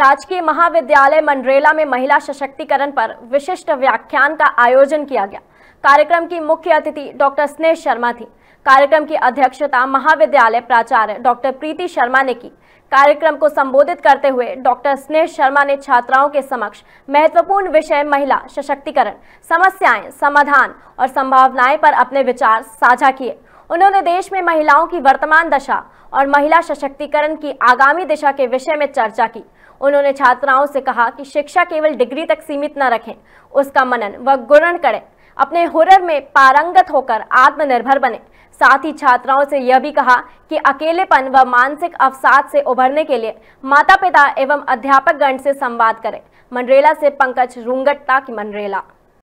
राजकीय महाविद्यालय मंडरेला में महिला सशक्तिकरण पर विशिष्ट व्याख्यान का आयोजन किया गया कार्यक्रम की मुख्य अतिथि डॉक्टर स्नेह शर्मा थी कार्यक्रम की अध्यक्षता महाविद्यालय प्राचार्य डॉक्टर प्रीति शर्मा ने की कार्यक्रम को संबोधित करते हुए डॉक्टर स्नेह शर्मा ने छात्राओं के समक्ष महत्वपूर्ण विषय महिला सशक्तिकरण समस्याएं समाधान और संभावनाएं पर अपने विचार साझा किए उन्होंने देश में महिलाओं की वर्तमान दशा और महिला सशक्तिकरण की आगामी दिशा के विषय में चर्चा की उन्होंने छात्राओं से कहा कि शिक्षा केवल डिग्री तक सीमित न रखें उसका मनन व गुणन करें अपने हुनर में पारंगत होकर आत्मनिर्भर बने साथ ही छात्राओं से यह भी कहा कि अकेलेपन व मानसिक अवसाद से उभरने के लिए माता पिता एवं अध्यापक गण से संवाद करें मनरेला से पंकज रूंगट्टा की मनरेला